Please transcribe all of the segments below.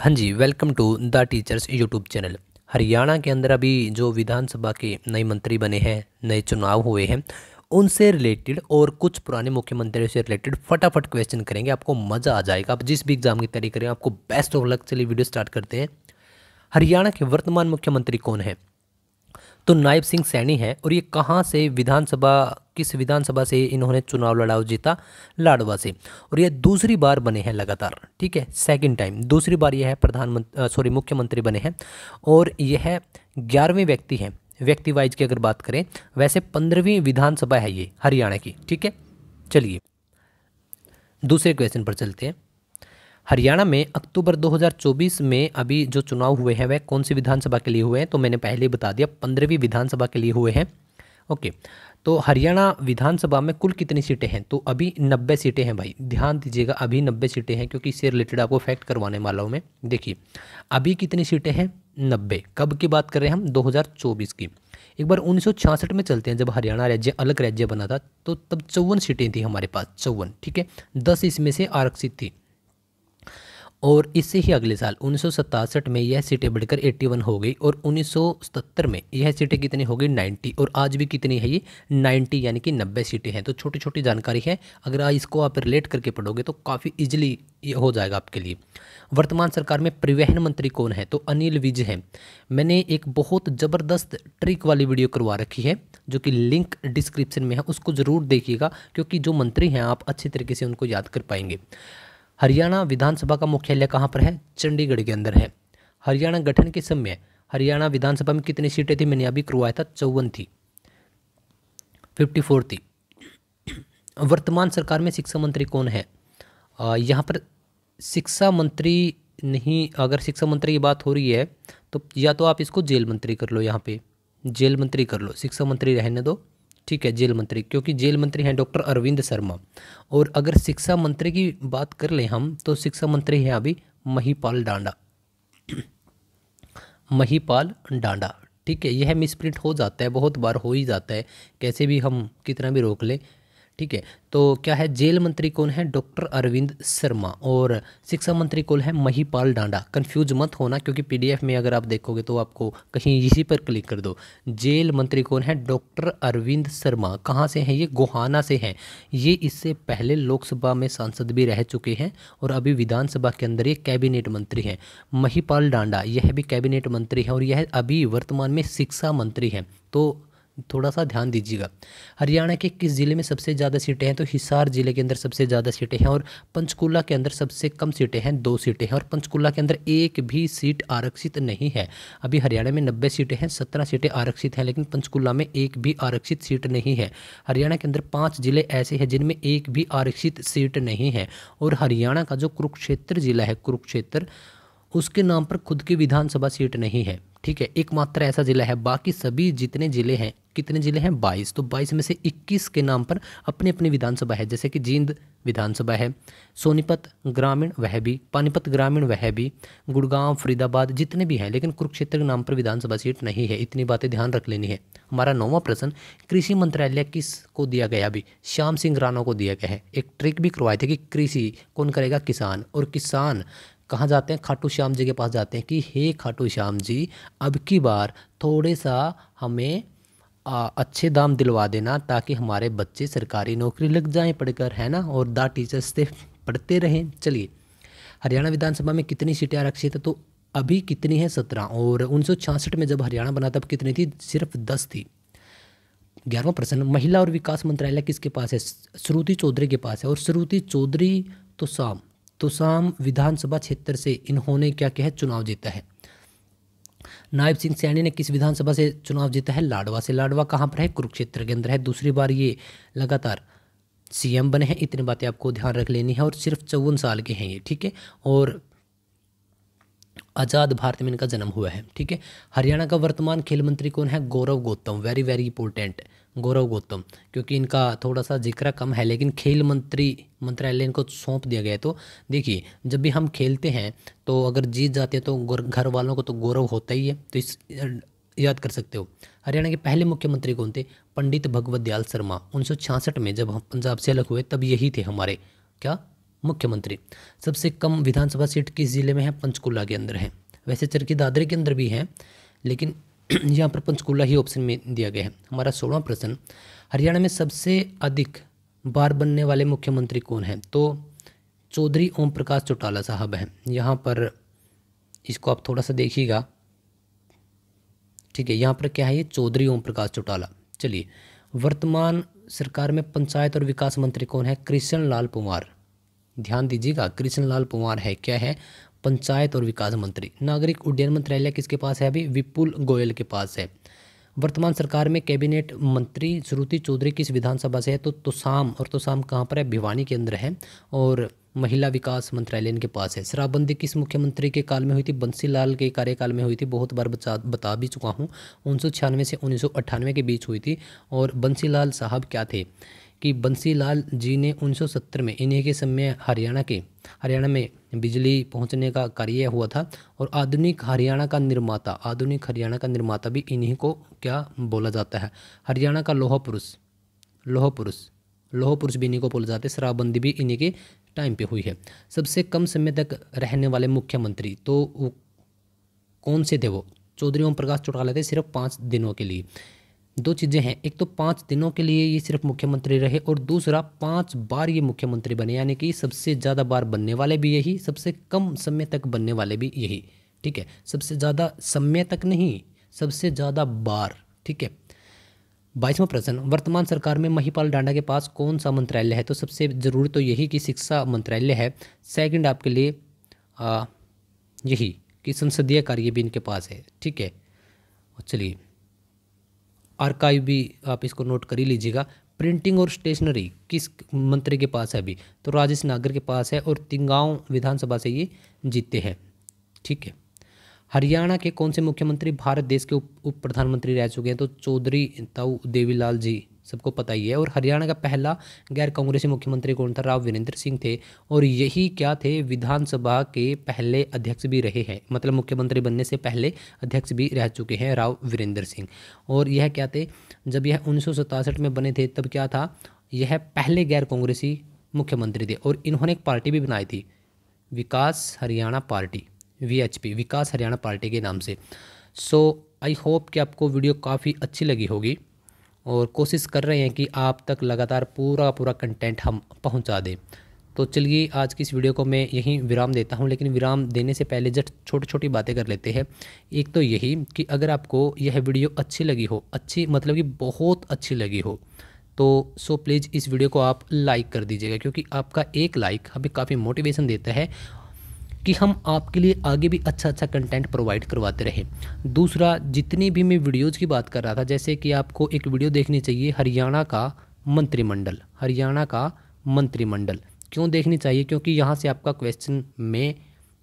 हाँ जी welcome to the teachers YouTube channel Haryana के अंदर अभी जो विधानसभा के नए मंत्री बने हैं नए चुनाव हुए हैं उनसे रिलेटेड और कुछ पुराने मुख्यमंत्रियों से रिलेटेड फटाफट क्वेश्चन करेंगे आपको मज़ा आ जाएगा आप जिस भी एग्ज़ाम की तैयारी करें आपको बेस्ट ऑफ लक चलिए वीडियो स्टार्ट करते हैं हरियाणा के वर्तमान मुख्यमंत्री कौन है तो नायब सिंह सैनी है और ये कहाँ से विधानसभा किस विधानसभा से इन्होंने चुनाव लड़ाव जीता लाडवा से और ये दूसरी बार बने हैं लगातार ठीक है सेकंड टाइम दूसरी बार ये है प्रधानमंत्री सॉरी मुख्यमंत्री बने हैं और यह है ग्यारहवें व्यक्ति हैं व्यक्ति वाइज की अगर बात करें वैसे पंद्रहवीं विधानसभा है ये हरियाणा की ठीक है चलिए दूसरे क्वेश्चन पर चलते हैं हरियाणा में अक्टूबर 2024 में अभी जो चुनाव हुए हैं वह कौन सी विधानसभा के लिए हुए हैं तो मैंने पहले ही बता दिया पंद्रहवीं विधानसभा के लिए हुए हैं ओके तो हरियाणा विधानसभा में कुल कितनी सीटें हैं तो अभी नब्बे सीटें हैं भाई ध्यान दीजिएगा अभी नब्बे सीटें हैं क्योंकि इससे रिलेटेड आपको फैक्ट करवाने वाला हूँ मैं देखिए अभी कितनी सीटें हैं नब्बे कब की बात कर रहे हैं हम 2024 की एक बार उन्नीस में चलते हैं जब हरियाणा राज्य अलग राज्य बना था तो तब चौवन सीटें थी हमारे पास चौवन ठीक है दस इसमें से आरक्षित थी और इससे ही अगले साल उन्नीस में यह सीटें बढ़कर 81 हो गई और 1970 में यह सीटें कितनी हो गई 90 और आज भी कितनी है ये 90 यानी कि 90 सीटें हैं तो छोटी छोटी जानकारी है अगर आ, इसको आप रिलेट करके पढ़ोगे तो काफ़ी इजीली हो जाएगा आपके लिए वर्तमान सरकार में परिवहन मंत्री कौन है तो अनिल विज हैं मैंने एक बहुत ज़बरदस्त ट्रिक वाली वीडियो करवा रखी है जो कि लिंक डिस्क्रिप्शन में है उसको ज़रूर देखिएगा क्योंकि जो मंत्री हैं आप अच्छे तरीके से उनको याद कर पाएंगे हरियाणा विधानसभा का मुख्यालय कहाँ पर है चंडीगढ़ के अंदर है हरियाणा गठन के समय हरियाणा विधानसभा में कितनी सीटें थी मैंने अभी करवाया था चौवन थी फिफ्टी फोर थी वर्तमान सरकार में शिक्षा मंत्री कौन है यहाँ पर शिक्षा मंत्री नहीं अगर शिक्षा मंत्री की बात हो रही है तो या तो आप इसको जेल मंत्री कर लो यहाँ पे जेल मंत्री कर लो शिक्षा मंत्री रहने दो ठीक है जेल मंत्री क्योंकि जेल मंत्री हैं डॉक्टर अरविंद शर्मा और अगर शिक्षा मंत्री की बात कर लें हम तो शिक्षा मंत्री हैं अभी महीपाल डांडा महीपाल डांडा ठीक है यह मिसप्रिंट हो जाता है बहुत बार हो ही जाता है कैसे भी हम कितना भी रोक लें ठीक है तो क्या है जेल मंत्री कौन है डॉक्टर अरविंद शर्मा और शिक्षा मंत्री कौन है महीपाल डांडा कंफ्यूज मत होना क्योंकि पीडीएफ में अगर आप देखोगे तो आपको कहीं इसी पर क्लिक कर दो जेल मंत्री कौन है डॉक्टर अरविंद शर्मा कहाँ से हैं ये गोहाना से हैं ये इससे पहले लोकसभा में सांसद भी रह चुके हैं और अभी विधानसभा के अंदर ये कैबिनेट मंत्री हैं महीपाल डांडा यह भी कैबिनेट मंत्री हैं और यह अभी वर्तमान में शिक्षा मंत्री हैं तो थोड़ा सा ध्यान दीजिएगा हरियाणा के किस ज़िले में सबसे ज़्यादा सीटें हैं तो हिसार ज़िले के अंदर सबसे ज़्यादा सीटें हैं और पंचकूला के अंदर सबसे कम सीटें हैं दो सीटें हैं और पंचकूला के अंदर एक भी सीट आरक्षित नहीं है अभी हरियाणा में नब्बे सीटें हैं सत्रह सीटें आरक्षित हैं लेकिन पंचकूला में एक भी आरक्षित सीट नहीं है हरियाणा के अंदर पाँच ज़िले ऐसे हैं जिनमें एक भी आरक्षित सीट नहीं है और हरियाणा का जो कुरुक्षेत्र ज़िला है कुरुक्षेत्र उसके नाम पर खुद की विधानसभा सीट नहीं है ठीक है एकमात्र ऐसा ज़िला है बाकी सभी जितने ज़िले हैं कितने ज़िले हैं बाईस तो बाईस में से इक्कीस के नाम पर अपनी अपनी विधानसभा है जैसे कि जींद विधानसभा है सोनीपत ग्रामीण वह भी पानीपत ग्रामीण वह भी गुड़गांव फरीदाबाद जितने भी हैं लेकिन कुरुक्षेत्र के नाम पर विधानसभा सीट नहीं है इतनी बातें ध्यान रख लेनी है हमारा नौवा प्रश्न कृषि मंत्रालय किस को दिया गया अभी श्याम सिंह राणा को दिया गया है एक ट्रिक भी करवाए थे कि कृषि कौन करेगा किसान और किसान कहाँ जाते हैं खाटू श्याम जी के पास जाते हैं कि हे खाटू श्याम जी अब की बार थोड़े सा हमें आ, अच्छे दाम दिलवा देना ताकि हमारे बच्चे सरकारी नौकरी लग जाएं पढ़कर है ना और द टीचर्स से पढ़ते रहें चलिए हरियाणा विधानसभा में कितनी सीटें आरक्षित है तो अभी कितनी है सत्रह और उन्नीस में जब हरियाणा बना तब कितनी थी सिर्फ दस थी ग्यारहवा प्रश्न महिला और विकास मंत्रालय किसके पास है श्रुति चौधरी के पास है और श्रुति चौधरी तो शाम तुसाम विधानसभा क्षेत्र से इन्होंने क्या किया चुनाव जीता है नायब सिंह सैनी ने किस विधानसभा से चुनाव जीता है लाडवा से लाडवा कहाँ पर है कुरुक्षेत्र के अंदर है दूसरी बार ये लगातार सीएम बने हैं इतनी बातें आपको ध्यान रख लेनी है और सिर्फ चौवन साल के हैं ये ठीक है और आज़ाद भारत में इनका जन्म हुआ है ठीक है हरियाणा का वर्तमान खेल मंत्री कौन है Gaurav Gautam very very important Gaurav Gautam क्योंकि इनका थोड़ा सा जिक्र कम है लेकिन खेल मंत्री मंत्रालय इनको सौंप दिया गया है तो देखिए जब भी हम खेलते हैं तो अगर जीत जाते हैं तो घर वालों को तो गौरव होता ही है तो इस याद कर सकते हो हरियाणा के पहले मुख्यमंत्री कौन थे पंडित भगवत दयाल शर्मा उन्नीस में जब हम पंजाब से अलग हुए तब यही थे हमारे क्या मुख्यमंत्री सबसे कम विधानसभा सीट किस जिले में है पंचकूला के अंदर है वैसे चरखी दादरी के अंदर भी हैं लेकिन यहाँ पर पंचकूला ही ऑप्शन में दिया गया है हमारा सोलवा प्रश्न हरियाणा में सबसे अधिक बार बनने वाले मुख्यमंत्री कौन हैं तो चौधरी ओम प्रकाश चौटाला साहब हैं यहाँ पर इसको आप थोड़ा सा देखिएगा ठीक है यहाँ पर क्या है ये चौधरी ओम प्रकाश चौटाला चलिए वर्तमान सरकार में पंचायत और विकास मंत्री कौन है कृष्ण लाल पंवार ध्यान दीजिएगा कृष्ण लाल पंवार है क्या है पंचायत और विकास मंत्री नागरिक उड्डयन मंत्रालय किसके पास है अभी विपुल गोयल के पास है वर्तमान सरकार में कैबिनेट मंत्री श्रुति चौधरी किस विधानसभा से है तो तोसाम और तोसाम कहाँ पर है भिवानी के अंदर है और महिला विकास मंत्रालय इनके पास है शराबबंदी किस मुख्यमंत्री के काल में हुई थी बंसी लाल के कार्यकाल में हुई थी बहुत बार बचा बता भी चुका हूँ उन्नीस से उन्नीस के बीच हुई थी और बंसी लाल साहब क्या थे कि बंसीलाल जी ने 1970 में इन्हीं के समय हरियाणा के हरियाणा में बिजली पहुंचने का कार्य हुआ था और आधुनिक हरियाणा का निर्माता आधुनिक हरियाणा का निर्माता भी इन्हीं को क्या बोला जाता है हरियाणा का लोह पुरुष लोह पुरुष लोह पुरुष भी इन्हीं को बोला जाता है शराबबंदी भी इन्हीं के टाइम पे हुई है सबसे कम समय तक रहने वाले मुख्यमंत्री तो कौन से थे वो चौधरी ओम प्रकाश चौटाला थे सिर्फ पाँच दिनों के लिए दो चीज़ें हैं एक तो पाँच दिनों के लिए ये सिर्फ मुख्यमंत्री रहे और दूसरा पाँच बार ये मुख्यमंत्री बने यानी कि सबसे ज़्यादा बार बनने वाले भी यही सबसे कम समय तक बनने वाले भी यही ठीक है सबसे ज़्यादा समय तक नहीं सबसे ज़्यादा बार ठीक है बाईसवां प्रश्न वर्तमान सरकार में महिपाल डांडा के पास कौन सा मंत्रालय है तो सबसे ज़रूरी तो यही कि शिक्षा मंत्रालय है सेकंड आपके लिए आ, यही कि संसदीय कार्य भी इनके पास है ठीक है चलिए आर्काइव भी आप इसको नोट कर ही लीजिएगा प्रिंटिंग और स्टेशनरी किस मंत्री के पास है अभी तो राजेश नागर के पास है और तिंगाव विधानसभा से ये जीते हैं ठीक है हरियाणा के कौन से मुख्यमंत्री भारत देश के उप उप प्रधानमंत्री रह चुके हैं तो चौधरी ताऊ देवीलाल जी सबको पता ही है और हरियाणा का पहला गैर कांग्रेसी मुख्यमंत्री कौन था राव वीरेंद्र सिंह थे और यही क्या थे विधानसभा के पहले अध्यक्ष भी रहे हैं मतलब मुख्यमंत्री बनने से पहले अध्यक्ष भी रह चुके हैं राव वीरेंद्र सिंह और यह क्या थे जब यह उन्नीस में बने थे तब क्या था यह पहले गैर कांग्रेसी मुख्यमंत्री थे और इन्होंने एक पार्टी भी बनाई थी Vikas Haryana party V Vikas Haryana party के नाम से सो आई होप कि आपको वीडियो काफ़ी अच्छी लगी होगी और कोशिश कर रहे हैं कि आप तक लगातार पूरा पूरा कंटेंट हम पहुंचा दें तो चलिए आज की इस वीडियो को मैं यहीं विराम देता हूं लेकिन विराम देने से पहले जस्ट छोटी छोटी बातें कर लेते हैं एक तो यही कि अगर आपको यह वीडियो अच्छी लगी हो अच्छी मतलब कि बहुत अच्छी लगी हो तो सो प्लीज़ इस वीडियो को आप लाइक कर दीजिएगा क्योंकि आपका एक लाइक हमें काफ़ी मोटिवेशन देता है कि हम आपके लिए आगे भी अच्छा अच्छा कंटेंट प्रोवाइड करवाते रहे दूसरा जितनी भी मैं वीडियोज़ की बात कर रहा था जैसे कि आपको एक वीडियो देखनी चाहिए हरियाणा का मंत्रिमंडल हरियाणा का मंत्रिमंडल क्यों देखनी चाहिए क्योंकि यहाँ से आपका क्वेश्चन में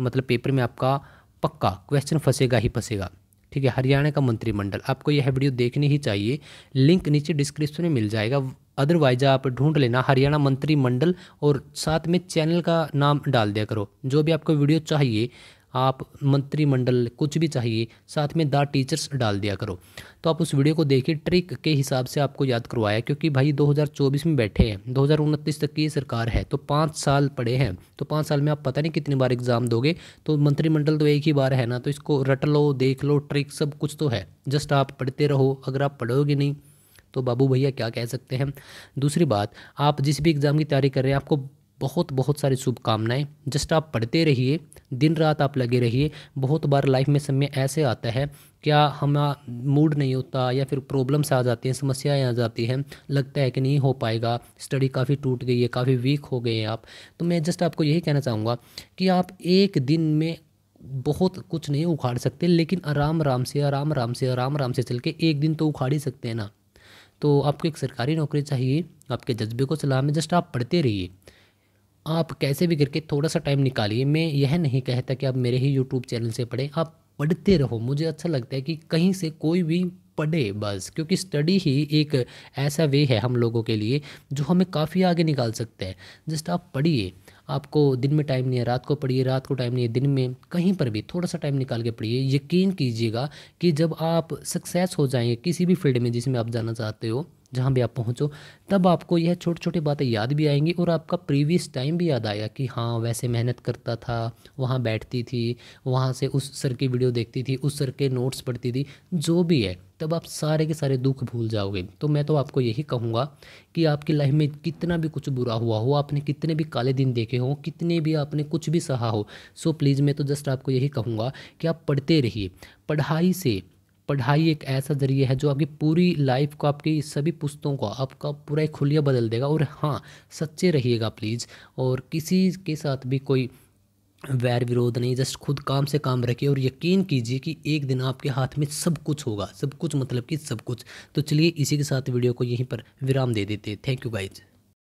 मतलब पेपर में आपका पक्का क्वेश्चन फंसेगा ही फंसेगा ठीक है हरियाणा का मंत्रिमंडल आपको यह वीडियो देखनी ही चाहिए लिंक नीचे डिस्क्रिप्शन में मिल जाएगा अदरवाइज आप ढूंढ लेना हरियाणा मंत्रिमंडल और साथ में चैनल का नाम डाल दिया करो जो भी आपको वीडियो चाहिए आप मंत्रिमंडल कुछ भी चाहिए साथ में द टीचर्स डाल दिया करो तो आप उस वीडियो को देखिए ट्रिक के हिसाब से आपको याद करवाया क्योंकि भाई 2024 में बैठे हैं दो तक की सरकार है तो पाँच साल पड़े हैं तो पाँच साल में आप पता नहीं कितनी बार एग्ज़ाम दोगे तो मंत्रिमंडल तो एक ही बार है ना तो इसको रट लो देख लो ट्रिक सब कुछ तो है जस्ट आप पढ़ते रहो अगर आप पढ़ोगे नहीं तो बाबू भैया क्या कह सकते हैं दूसरी बात आप जिस भी एग्ज़ाम की तैयारी कर रहे हैं आपको बहुत बहुत सारी शुभकामनाएं जस्ट आप पढ़ते रहिए दिन रात आप लगे रहिए बहुत बार लाइफ में समय ऐसे आता है क्या हमारा मूड नहीं होता या फिर प्रॉब्लम्स आ जाती हैं समस्याएं आ जाती हैं लगता है कि नहीं हो पाएगा स्टडी काफ़ी टूट गई है काफ़ी वीक हो गए हैं आप तो मैं जस्ट आपको यही कहना चाहूँगा कि आप एक दिन में बहुत कुछ नहीं उखाड़ सकते लेकिन आराम आराम से आराम आराम से आराम आराम से चल के एक दिन तो उखाड़ ही सकते हैं ना तो आपको एक सरकारी नौकरी चाहिए आपके जज्बे को सलाम है जस्ट आप पढ़ते रहिए आप कैसे भी करके थोड़ा सा टाइम निकालिए मैं यह नहीं कहता कि आप मेरे ही यूट्यूब चैनल से पढ़ें आप पढ़ते रहो मुझे अच्छा लगता है कि कहीं से कोई भी पढ़े बस क्योंकि स्टडी ही एक ऐसा वे है हम लोगों के लिए जो हमें काफ़ी आगे निकाल सकता है जस्ट आप पढ़िए आपको दिन में टाइम नहीं है रात को पढ़िए रात को टाइम नहीं है दिन में कहीं पर भी थोड़ा सा टाइम निकाल के पढ़िए यकीन कीजिएगा कि जब आप सक्सेस हो जाएंगे किसी भी फील्ड में जिसमें आप जाना चाहते हो जहाँ भी आप पहुँचो तब आपको यह छोटी छोटी बातें याद भी आएंगी और आपका प्रीवियस टाइम भी याद आएगा कि हाँ वैसे मेहनत करता था वहाँ बैठती थी वहाँ से उस सर की वीडियो देखती थी उस सर के नोट्स पढ़ती थी जो भी है तब आप सारे के सारे दुख भूल जाओगे तो मैं तो आपको यही कहूँगा कि आपकी लाइफ में कितना भी कुछ बुरा हुआ हो आपने कितने भी काले दिन देखे हों कितने भी आपने कुछ भी सहा हो सो प्लीज़ मैं तो जस्ट आपको यही कहूँगा कि आप पढ़ते रहिए पढ़ाई से पढ़ाई एक ऐसा ज़रिए है जो आपकी पूरी लाइफ को आपकी सभी पुस्तकों को आपका पूरा एक खुलिया बदल देगा और हाँ सच्चे रहिएगा प्लीज़ और किसी के साथ भी कोई वैर विरोध नहीं जस्ट खुद काम से काम रखिए और यकीन कीजिए कि एक दिन आपके हाथ में सब कुछ होगा सब कुछ मतलब कि सब कुछ तो चलिए इसी के साथ वीडियो को यहीं पर विराम दे देते थैंक यू गाइज